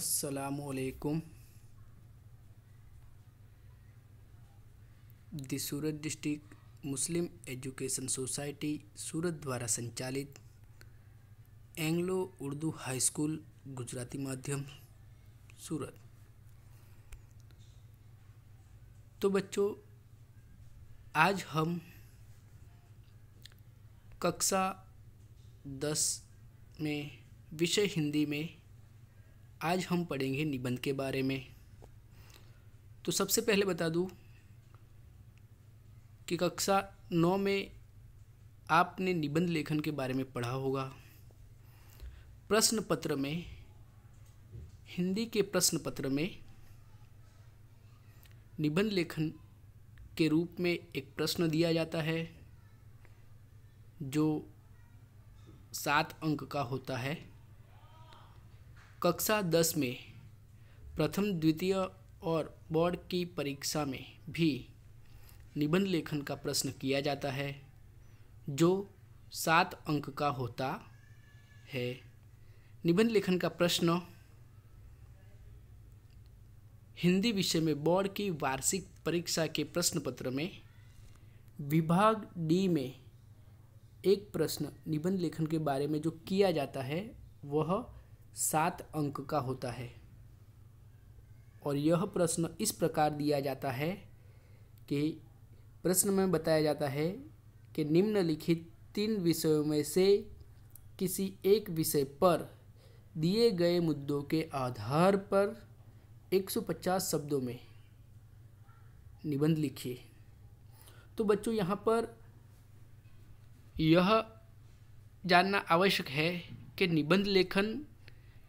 असलकुम the Surat district Muslim education society Surat द्वारा संचालित Anglo Urdu high school Gujarati माध्यम सूरत तो बच्चों आज हम कक्षा दस में विषय हिंदी में आज हम पढ़ेंगे निबंध के बारे में तो सबसे पहले बता दूँ कि कक्षा नौ में आपने निबंध लेखन के बारे में पढ़ा होगा प्रश्न पत्र में हिंदी के प्रश्न पत्र में निबंध लेखन के रूप में एक प्रश्न दिया जाता है जो सात अंक का होता है कक्षा दस में प्रथम द्वितीय और बोर्ड की परीक्षा में भी निबंध लेखन का प्रश्न किया जाता है जो सात अंक का होता है निबंध लेखन का प्रश्न हिंदी विषय में बोर्ड की वार्षिक परीक्षा के प्रश्न पत्र में विभाग डी में एक प्रश्न निबंध लेखन के बारे में जो किया जाता है वह सात अंक का होता है और यह प्रश्न इस प्रकार दिया जाता है कि प्रश्न में बताया जाता है कि निम्नलिखित तीन विषयों में से किसी एक विषय पर दिए गए मुद्दों के आधार पर 150 शब्दों में निबंध लिखिए तो बच्चों यहाँ पर यह जानना आवश्यक है कि निबंध लेखन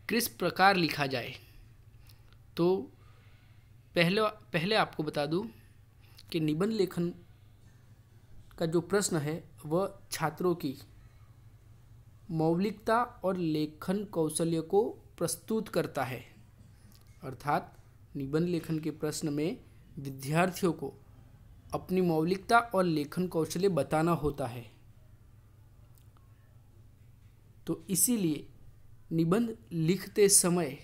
किस प्रकार लिखा जाए तो पहले पहले आपको बता दूं कि निबंध लेखन का जो प्रश्न है वह छात्रों की मौलिकता और लेखन कौशल्य को प्रस्तुत करता है अर्थात निबंध लेखन के प्रश्न में विद्यार्थियों को अपनी मौलिकता और लेखन कौशल्य बताना होता है तो इसीलिए निबंध लिखते समय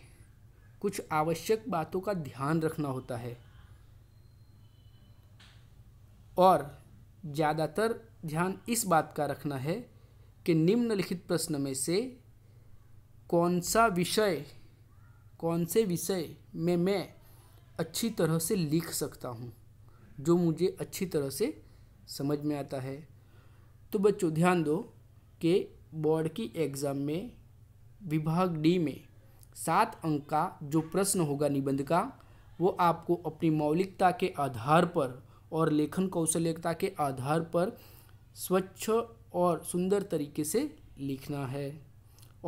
कुछ आवश्यक बातों का ध्यान रखना होता है और ज़्यादातर ध्यान इस बात का रखना है कि निम्नलिखित प्रश्न में से कौन सा विषय कौन से विषय में मैं अच्छी तरह से लिख सकता हूँ जो मुझे अच्छी तरह से समझ में आता है तो बच्चों ध्यान दो कि बोर्ड की एग्ज़ाम में विभाग डी में सात अंक का जो प्रश्न होगा निबंध का वो आपको अपनी मौलिकता के आधार पर और लेखन कौशल्यता के आधार पर स्वच्छ और सुंदर तरीके से लिखना है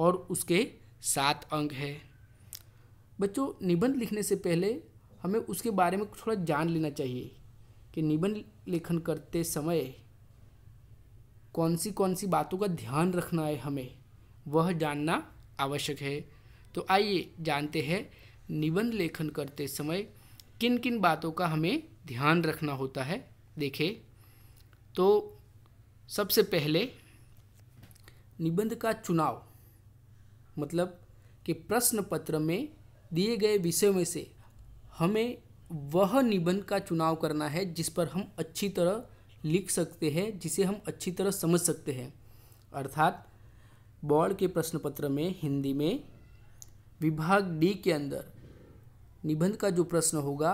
और उसके सात अंक है बच्चों निबंध लिखने से पहले हमें उसके बारे में थोड़ा जान लेना चाहिए कि निबंध लेखन करते समय कौन सी कौन सी बातों का ध्यान रखना है हमें वह जानना आवश्यक है तो आइए जानते हैं निबंध लेखन करते समय किन किन बातों का हमें ध्यान रखना होता है देखें तो सबसे पहले निबंध का चुनाव मतलब कि प्रश्न पत्र में दिए गए विषयों में से हमें वह निबंध का चुनाव करना है जिस पर हम अच्छी तरह लिख सकते हैं जिसे हम अच्छी तरह समझ सकते हैं अर्थात बोर्ड के प्रश्न पत्र में हिंदी में विभाग डी के अंदर निबंध का जो प्रश्न होगा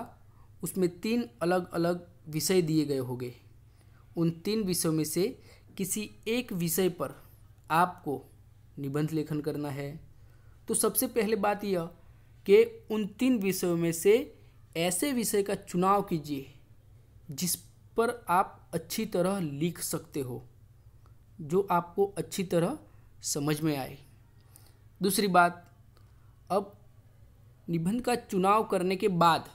उसमें तीन अलग अलग विषय दिए गए होंगे उन तीन विषयों में से किसी एक विषय पर आपको निबंध लेखन करना है तो सबसे पहले बात यह कि उन तीन विषयों में से ऐसे विषय का चुनाव कीजिए जिस पर आप अच्छी तरह लिख सकते हो जो आपको अच्छी तरह समझ में आए दूसरी बात अब निबंध का चुनाव करने के बाद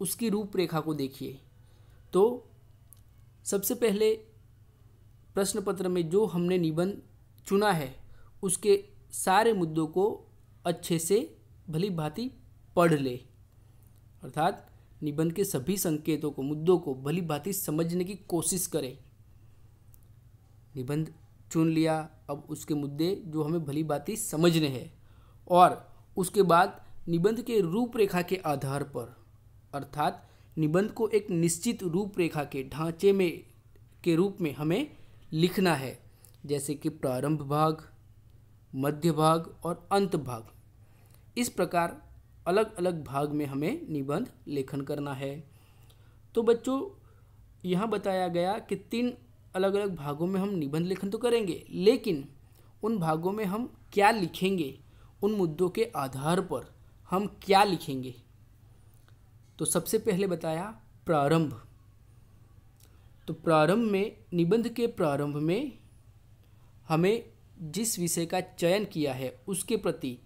उसकी रूपरेखा को देखिए तो सबसे पहले प्रश्न पत्र में जो हमने निबंध चुना है उसके सारे मुद्दों को अच्छे से भली भांति पढ़ ले अर्थात निबंध के सभी संकेतों को मुद्दों को भली भांति समझने की कोशिश करें निबंध चुन लिया अब उसके मुद्दे जो हमें भली बातें समझने हैं और उसके बाद निबंध के रूपरेखा के आधार पर अर्थात निबंध को एक निश्चित रूपरेखा के ढांचे में के रूप में हमें लिखना है जैसे कि प्रारंभ भाग मध्य भाग और अंत भाग इस प्रकार अलग अलग भाग में हमें निबंध लेखन करना है तो बच्चों यहाँ बताया गया कि तीन अलग अलग भागों में हम निबंध लेखन तो करेंगे लेकिन उन भागों में हम क्या लिखेंगे उन मुद्दों के आधार पर हम क्या लिखेंगे तो सबसे पहले बताया प्रारंभ तो प्रारंभ में निबंध के प्रारंभ में हमें जिस विषय का चयन किया है उसके प्रति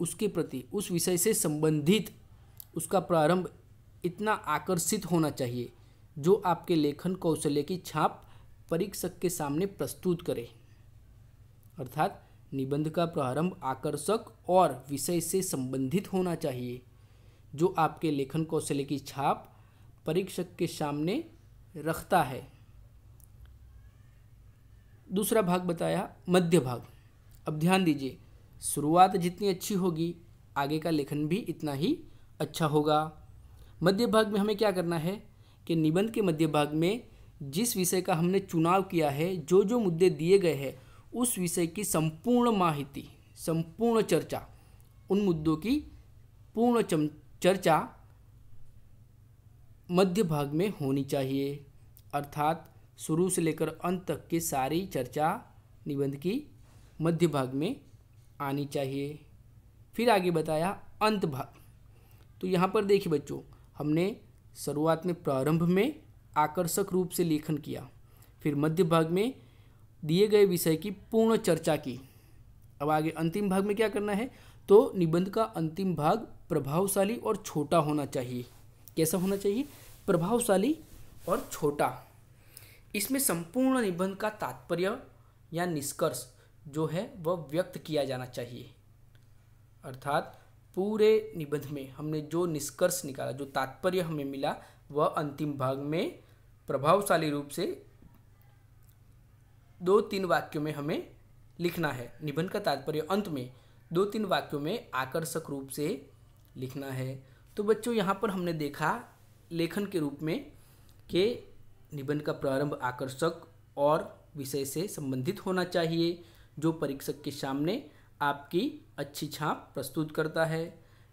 उसके प्रति उस विषय से संबंधित उसका प्रारंभ इतना आकर्षित होना चाहिए जो आपके लेखन कौशल्य की छाप परीक्षक के सामने प्रस्तुत करे अर्थात निबंध का प्रारंभ आकर्षक और विषय से संबंधित होना चाहिए जो आपके लेखन कौशल्य की छाप परीक्षक के सामने रखता है दूसरा भाग बताया मध्य भाग अब ध्यान दीजिए शुरुआत जितनी अच्छी होगी आगे का लेखन भी इतना ही अच्छा होगा मध्य भाग में हमें क्या करना है कि निबंध के मध्य भाग में जिस विषय का हमने चुनाव किया है जो जो मुद्दे दिए गए हैं उस विषय की संपूर्ण माहिती संपूर्ण चर्चा उन मुद्दों की पूर्ण चर्चा मध्य भाग में होनी चाहिए अर्थात शुरू से लेकर अंत तक की सारी चर्चा निबंध की मध्य भाग में आनी चाहिए फिर आगे बताया अंत भाग तो यहाँ पर देखिए बच्चों हमने शुरुआत में प्रारंभ में आकर्षक रूप से लेखन किया फिर मध्य भाग में दिए गए विषय की पूर्ण चर्चा की अब आगे अंतिम भाग में क्या करना है तो निबंध का अंतिम भाग प्रभावशाली और छोटा होना चाहिए कैसा होना चाहिए प्रभावशाली और छोटा इसमें संपूर्ण निबंध का तात्पर्य या निष्कर्ष जो है वह व्यक्त किया जाना चाहिए अर्थात पूरे निबंध में हमने जो निष्कर्ष निकाला जो तात्पर्य हमें मिला वह अंतिम भाग में प्रभावशाली रूप से दो तीन वाक्यों में हमें लिखना है निबंध का तात्पर्य अंत में दो तीन वाक्यों में आकर्षक रूप से लिखना है तो बच्चों यहाँ पर हमने देखा लेखन के रूप में कि निबंध का प्रारंभ आकर्षक और विषय से संबंधित होना चाहिए जो परीक्षक के सामने आपकी अच्छी छाप प्रस्तुत करता है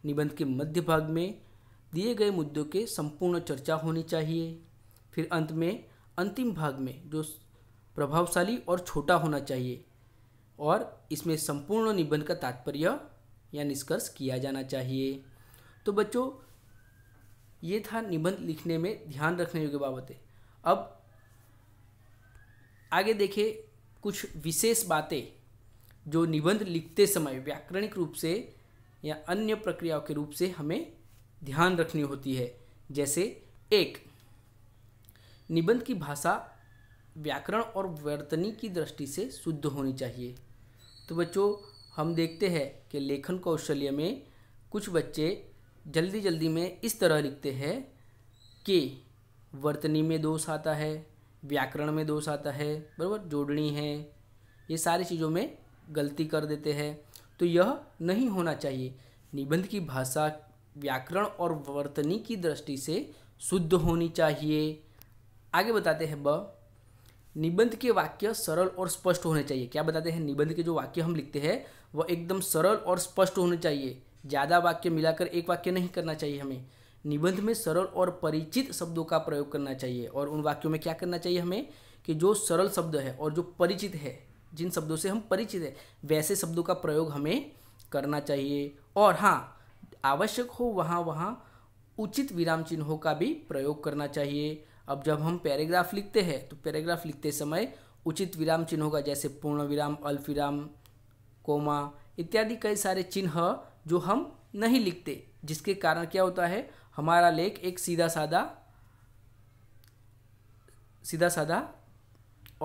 निबंध के मध्य भाग में दिए गए मुद्दों के संपूर्ण चर्चा होनी चाहिए फिर अंत में अंतिम भाग में जो प्रभावशाली और छोटा होना चाहिए और इसमें संपूर्ण निबंध का तात्पर्य या निष्कर्ष किया जाना चाहिए तो बच्चों ये था निबंध लिखने में ध्यान रखने योग्य बाबतें अब आगे देखें कुछ विशेष बातें जो निबंध लिखते समय व्याकरणिक रूप से या अन्य प्रक्रियाओं के रूप से हमें ध्यान रखनी होती है जैसे एक निबंध की भाषा व्याकरण और वर्तनी की दृष्टि से शुद्ध होनी चाहिए तो बच्चों हम देखते हैं कि लेखन कौशल्य में कुछ बच्चे जल्दी जल्दी में इस तरह लिखते हैं कि वर्तनी में दोष आता है व्याकरण में दोष आता है बरबर जोड़नी है ये सारी चीज़ों में गलती कर देते हैं तो यह नहीं होना चाहिए निबंध की भाषा व्याकरण और वर्तनी की दृष्टि से शुद्ध होनी चाहिए आगे बताते हैं ब निबंध के वाक्य सरल और स्पष्ट होने चाहिए क्या बताते हैं निबंध के जो वाक्य हम लिखते हैं वह एकदम सरल और स्पष्ट होने चाहिए ज़्यादा वाक्य मिलाकर एक वाक्य नहीं करना चाहिए हमें निबंध में सरल और परिचित शब्दों का प्रयोग करना चाहिए और उन वाक्यों में क्या करना चाहिए हमें कि जो सरल शब्द है और जो परिचित है जिन शब्दों से हम परिचित हैं वैसे शब्दों का प्रयोग हमें करना चाहिए और हाँ आवश्यक हो वहाँ वहाँ उचित विराम चिन्हों का भी प्रयोग करना चाहिए अब जब हम पैराग्राफ लिखते हैं तो पैराग्राफ लिखते समय उचित विराम चिन्हों का जैसे पूर्ण विराम अल्प विराम कोमा इत्यादि कई सारे चिन्ह जो हम नहीं लिखते जिसके कारण क्या होता है हमारा लेख एक सीधा साधा सीधा साधा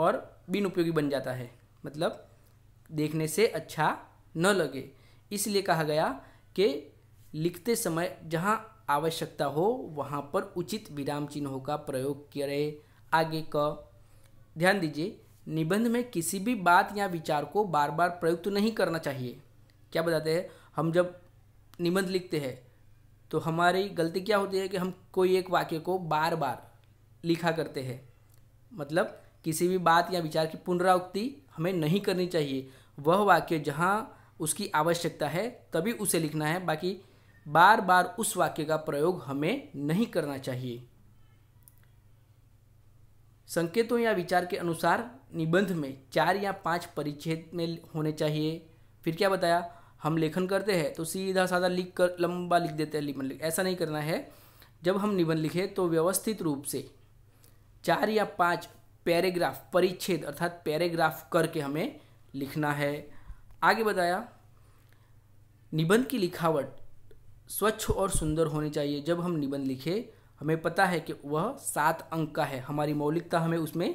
और बिन उपयोगी बन जाता है मतलब देखने से अच्छा न लगे इसलिए कहा गया कि लिखते समय जहाँ आवश्यकता हो वहाँ पर उचित विराम चिन्हों का प्रयोग करें आगे क ध्यान दीजिए निबंध में किसी भी बात या विचार को बार बार प्रयुक्त नहीं करना चाहिए क्या बताते हैं हम जब निबंध लिखते हैं तो हमारी गलती क्या होती है कि हम कोई एक वाक्य को बार बार लिखा करते हैं मतलब किसी भी बात या विचार की पुनरावृत्ति हमें नहीं करनी चाहिए वह वाक्य जहाँ उसकी आवश्यकता है तभी उसे लिखना है बाकी बार बार उस वाक्य का प्रयोग हमें नहीं करना चाहिए संकेतों या विचार के अनुसार निबंध में चार या पांच परिच्छेद में होने चाहिए फिर क्या बताया हम लेखन करते हैं तो सीधा साधा लिख कर लंबा लिख देते हैं निबंध लिख ऐसा नहीं करना है जब हम निबंध लिखें तो व्यवस्थित रूप से चार या पाँच पैराग्राफ परिच्छेद अर्थात पैराग्राफ करके हमें लिखना है आगे बताया निबंध की लिखावट स्वच्छ और सुंदर होनी चाहिए जब हम निबंध लिखे हमें पता है कि वह सात अंक का है हमारी मौलिकता हमें उसमें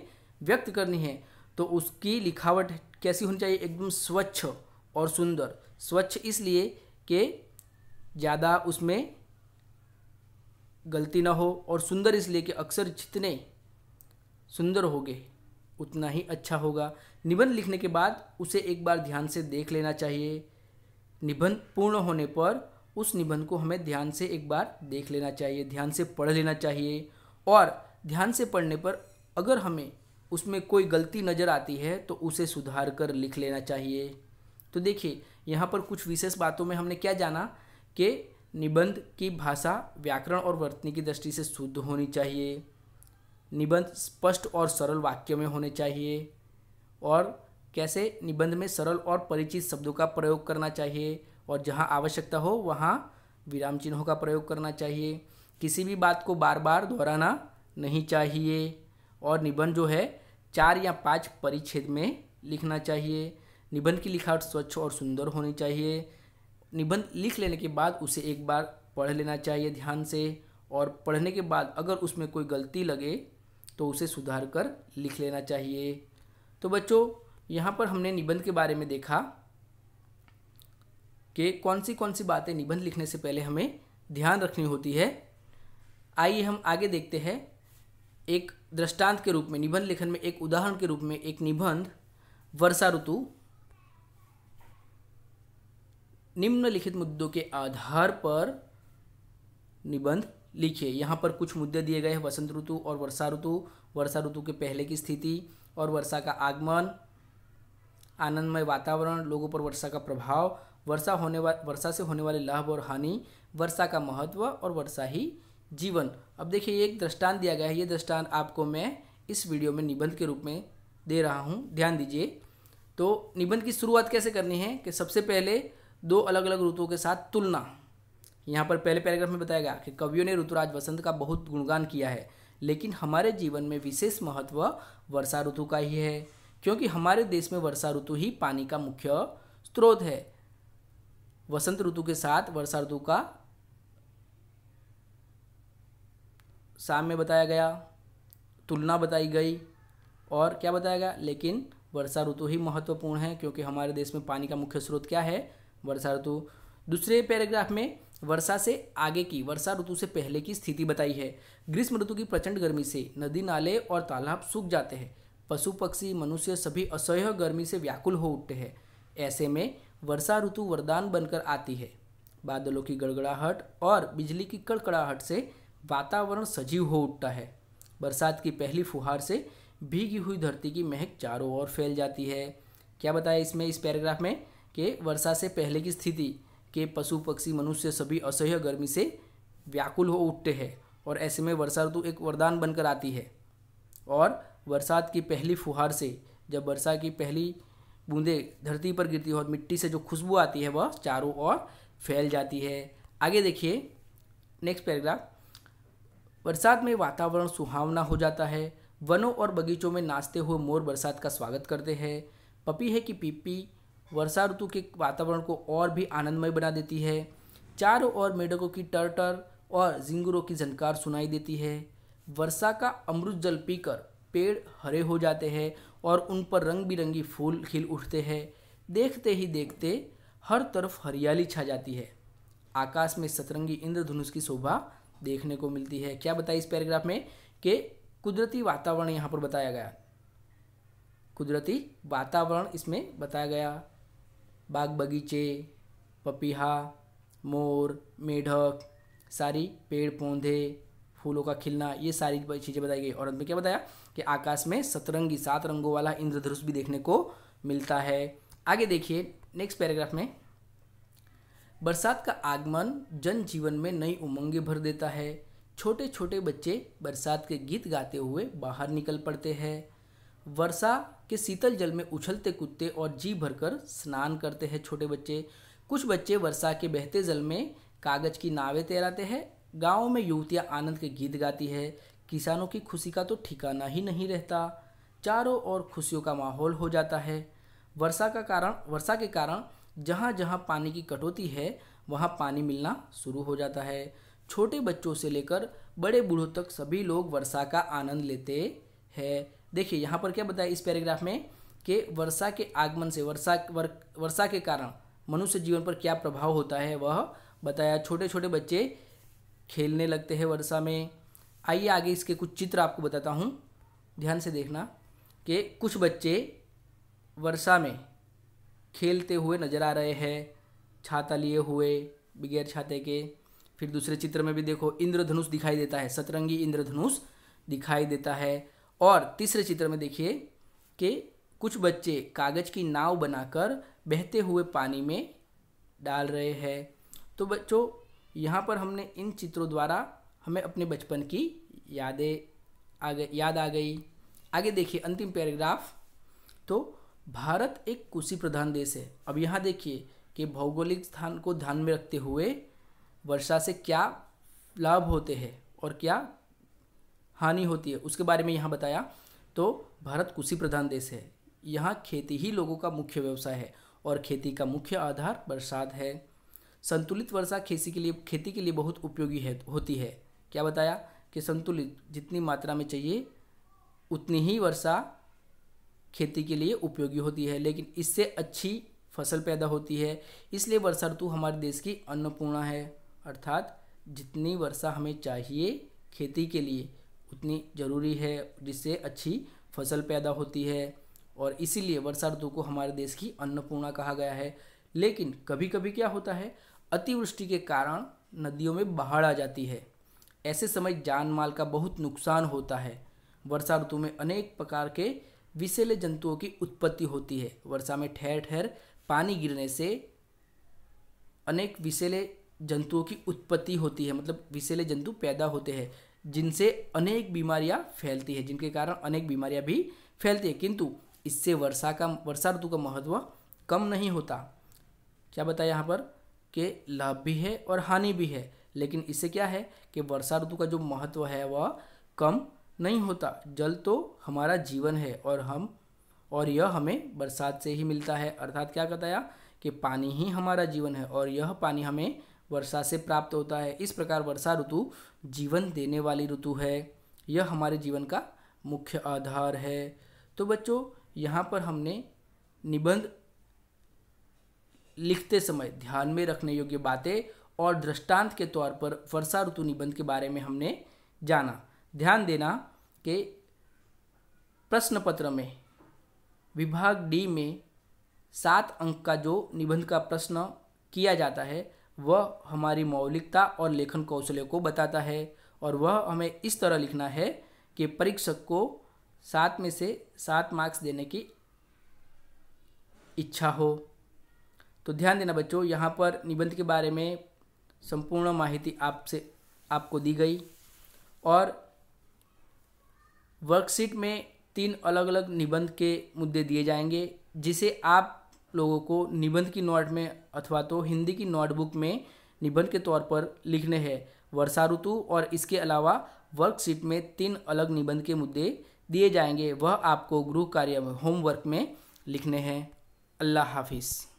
व्यक्त करनी है तो उसकी लिखावट कैसी होनी चाहिए एकदम स्वच्छ और सुंदर स्वच्छ इसलिए कि ज़्यादा उसमें गलती ना हो और सुंदर इसलिए कि अक्सर जितने सुंदर होगे उतना ही अच्छा होगा निबंध लिखने के बाद उसे एक बार ध्यान से देख लेना चाहिए निबंध पूर्ण होने पर उस निबंध को हमें ध्यान से एक बार देख लेना चाहिए ध्यान से पढ़ लेना चाहिए और ध्यान से पढ़ने पर अगर हमें उसमें कोई गलती नज़र आती है तो उसे सुधार कर लिख लेना चाहिए तो देखिए यहाँ पर कुछ विशेष बातों में हमने क्या जाना कि निबंध की भाषा व्याकरण और वर्तनी की दृष्टि से शुद्ध होनी चाहिए निबंध स्पष्ट और सरल वाक्य में होने चाहिए और कैसे निबंध में सरल और परिचित शब्दों का प्रयोग करना चाहिए और जहाँ आवश्यकता हो वहाँ विराम चिन्हों का प्रयोग करना चाहिए किसी भी बात को बार बार दोहराना नहीं चाहिए और निबंध जो है चार या पाँच परिच्छेद में लिखना चाहिए निबंध की लिखावट स्वच्छ और सुंदर होनी चाहिए निबंध लिख लेने के बाद उसे एक बार पढ़ लेना चाहिए ध्यान से और पढ़ने के बाद अगर उसमें कोई गलती लगे तो उसे सुधार कर लिख लेना चाहिए तो बच्चों यहाँ पर हमने निबंध के बारे में देखा कि कौन सी कौन सी बातें निबंध लिखने से पहले हमें ध्यान रखनी होती है आइए हम आगे देखते हैं एक दृष्टांत के रूप में निबंध लेखन में एक उदाहरण के रूप में एक निबंध वर्षा ऋतु निम्नलिखित मुद्दों के आधार पर निबंध लिखिए यहाँ पर कुछ मुद्दे दिए गए हैं वसंत ऋतु और वर्षा ऋतु वर्षा ऋतु के पहले की स्थिति और वर्षा का आगमन आनंदमय वातावरण लोगों पर वर्षा का प्रभाव वर्षा होने वा वर्षा से होने वाले लाभ और हानि वर्षा का महत्व और वर्षा ही जीवन अब देखिए एक दृष्टांत दिया गया है ये दृष्टांत आपको मैं इस वीडियो में निबंध के रूप में दे रहा हूँ ध्यान दीजिए तो निबंध की शुरुआत कैसे करनी है कि सबसे पहले दो अलग अलग ऋतुओं के साथ तुलना यहाँ पर पहले पैराग्राफ में बताया गया कि कवियों ने ऋतुराज वसंत का बहुत गुणगान किया है लेकिन हमारे जीवन में विशेष महत्व वर्षा ऋतु का ही है क्योंकि हमारे देश में वर्षा ऋतु ही पानी का मुख्य स्रोत है वसंत ऋतु के साथ वर्षा ऋतु का साम्य बताया गया तुलना बताई गई और क्या बताया गया लेकिन वर्षा ऋतु ही महत्वपूर्ण है क्योंकि हमारे देश में पानी का मुख्य स्रोत क्या है वर्षा ऋतु दूसरे पैराग्राफ में वर्षा से आगे की वर्षा ऋतु से पहले की स्थिति बताई है ग्रीष्म ऋतु की प्रचंड गर्मी से नदी नाले और तालाब सूख जाते हैं पशु पक्षी मनुष्य सभी असह्य गर्मी से व्याकुल हो उठते हैं ऐसे में वर्षा ऋतु वरदान बनकर आती है बादलों की गड़गड़ाहट और बिजली की कड़कड़ाहट से वातावरण सजीव हो उठता है बरसात की पहली फुहार से भीगी हुई धरती की महक चारों ओर फैल जाती है क्या बताया इसमें इस पैराग्राफ में कि वर्षा से पहले की स्थिति के पशु पक्षी मनुष्य सभी असह्य गर्मी से व्याकुल हो उठते हैं और ऐसे में वर्षा ऋतु एक वरदान बनकर आती है और बरसात की पहली फुहार से जब वर्षा की पहली बूंदें धरती पर गिरती है और मिट्टी से जो खुशबू आती है वह चारों ओर फैल जाती है आगे देखिए नेक्स्ट पैराग्राफ बरसात में वातावरण सुहावना हो जाता है वनों और बगीचों में नाचते हुए मोर बरसात का स्वागत करते हैं पपी है कि पीपी वर्षा ऋतु के वातावरण को और भी आनंदमय बना देती है चारों ओर मेढकों की टर और जिंगरों की झनकार सुनाई देती है वर्षा का अमृत जल पीकर पेड़ हरे हो जाते हैं और उन पर रंग बिरंगी फूल खिल उठते हैं देखते ही देखते हर तरफ हरियाली छा जाती है आकाश में सतरंगी इंद्रधनुष की शोभा देखने को मिलती है क्या बताया इस पैराग्राफ में कि कुदरती वातावरण यहाँ पर बताया गया कुदरती वातावरण इसमें बताया गया बाग बगीचे पपीहा मोर मेढक सारी पेड़ पौधे फूलों का खिलना ये सारी चीज़ें बताई गई और अंत में क्या बताया कि आकाश में सतरंगी सात रंगों वाला इंद्रधनुष भी देखने को मिलता है आगे देखिए नेक्स्ट पैराग्राफ में बरसात का आगमन जन जीवन में नई उमंगें भर देता है छोटे छोटे बच्चे बरसात के गीत गाते हुए बाहर निकल पड़ते हैं वर्षा कि शीतल जल में उछलते कूदते और जी भरकर स्नान करते हैं छोटे बच्चे कुछ बच्चे वर्षा के बहते जल में कागज की नावें तैराते हैं गाँव में युवतियाँ आनंद के गीत गाती है किसानों की खुशी का तो ठिकाना ही नहीं रहता चारों ओर खुशियों का माहौल हो जाता है वर्षा का कारण वर्षा के कारण जहाँ जहाँ पानी की कटौती है वहाँ पानी मिलना शुरू हो जाता है छोटे बच्चों से लेकर बड़े बूढ़ों तक सभी लोग वर्षा का आनंद लेते हैं देखिए यहाँ पर क्या बताया इस पैराग्राफ में कि वर्षा के आगमन से वर्षा वर्षा के कारण मनुष्य जीवन पर क्या प्रभाव होता है वह बताया छोटे छोटे बच्चे खेलने लगते हैं वर्षा में आइए आगे इसके कुछ चित्र आपको बताता हूँ ध्यान से देखना कि कुछ बच्चे वर्षा में खेलते हुए नज़र आ रहे हैं छाता लिए हुए बगैर छाते के फिर दूसरे चित्र में भी देखो इंद्रधनुष दिखाई देता है सतरंगी इंद्रधनुष दिखाई देता है और तीसरे चित्र में देखिए कि कुछ बच्चे कागज़ की नाव बनाकर बहते हुए पानी में डाल रहे हैं तो बच्चों यहाँ पर हमने इन चित्रों द्वारा हमें अपने बचपन की यादें आ गई याद आ गई आगे देखिए अंतिम पैराग्राफ तो भारत एक कृषि प्रधान देश है अब यहाँ देखिए कि भौगोलिक स्थान को ध्यान में रखते हुए वर्षा से क्या लाभ होते हैं और क्या हानि होती है उसके बारे में यहाँ बताया तो भारत कृषि प्रधान देश है यहाँ खेती ही लोगों का मुख्य व्यवसाय है और खेती का मुख्य आधार बरसात है संतुलित वर्षा खेती के लिए खेती के लिए बहुत उपयोगी है होती है क्या बताया कि संतुलित जितनी मात्रा में चाहिए उतनी ही वर्षा खेती के लिए उपयोगी होती है लेकिन इससे अच्छी फसल पैदा होती है इसलिए वर्षा ऋतु हमारे देश की अन्नपूर्णा है अर्थात जितनी वर्षा हमें चाहिए खेती के लिए उतनी ज़रूरी है जिससे अच्छी फसल पैदा होती है और इसीलिए वर्षा ऋतु को हमारे देश की अन्नपूर्णा कहा गया है लेकिन कभी कभी क्या होता है अतिवृष्टि के कारण नदियों में बाढ़ आ जाती है ऐसे समय जान माल का बहुत नुकसान होता है वर्षा ऋतु में अनेक प्रकार के विषैले जंतुओं की उत्पत्ति होती है वर्षा में ठहर ठहर पानी गिरने से अनेक विषैले जंतुओं की उत्पत्ति होती है मतलब विषैले जंतु पैदा होते हैं जिनसे अनेक बीमारियां फैलती है जिनके कारण अनेक बीमारियां भी फैलती है किंतु इससे वर्षा का वर्षा ऋतु का महत्व कम नहीं होता क्या बताया यहाँ पर कि लाभ भी है और हानि भी है लेकिन इससे क्या है कि वर्षा ऋतु का जो महत्व है वह कम नहीं होता जल तो हमारा जीवन है और हम और यह हमें बरसात से ही मिलता है अर्थात क्या बताया कि पानी ही हमारा जीवन है और यह पानी हमें वर्षा से प्राप्त होता है इस प्रकार वर्षा ऋतु जीवन देने वाली ऋतु है यह हमारे जीवन का मुख्य आधार है तो बच्चों यहाँ पर हमने निबंध लिखते समय ध्यान में रखने योग्य बातें और दृष्टांत के तौर पर वर्षा ऋतु निबंध के बारे में हमने जाना ध्यान देना कि प्रश्न पत्र में विभाग डी में सात अंक का जो निबंध का प्रश्न किया जाता है वह हमारी मौलिकता और लेखन कौशल्य को बताता है और वह हमें इस तरह लिखना है कि परीक्षक को सात में से सात मार्क्स देने की इच्छा हो तो ध्यान देना बच्चों यहाँ पर निबंध के बारे में संपूर्ण माहिती आपसे आपको दी गई और वर्कशीट में तीन अलग अलग निबंध के मुद्दे दिए जाएंगे जिसे आप लोगों को निबंध की नोट में अथवा तो हिंदी की नोटबुक में निबंध के तौर पर लिखने हैं वर्षा ऋतु और इसके अलावा वर्कशीट में तीन अलग निबंध के मुद्दे दिए जाएंगे वह आपको गृह कार्य होमवर्क में लिखने हैं अल्लाह हाफिज़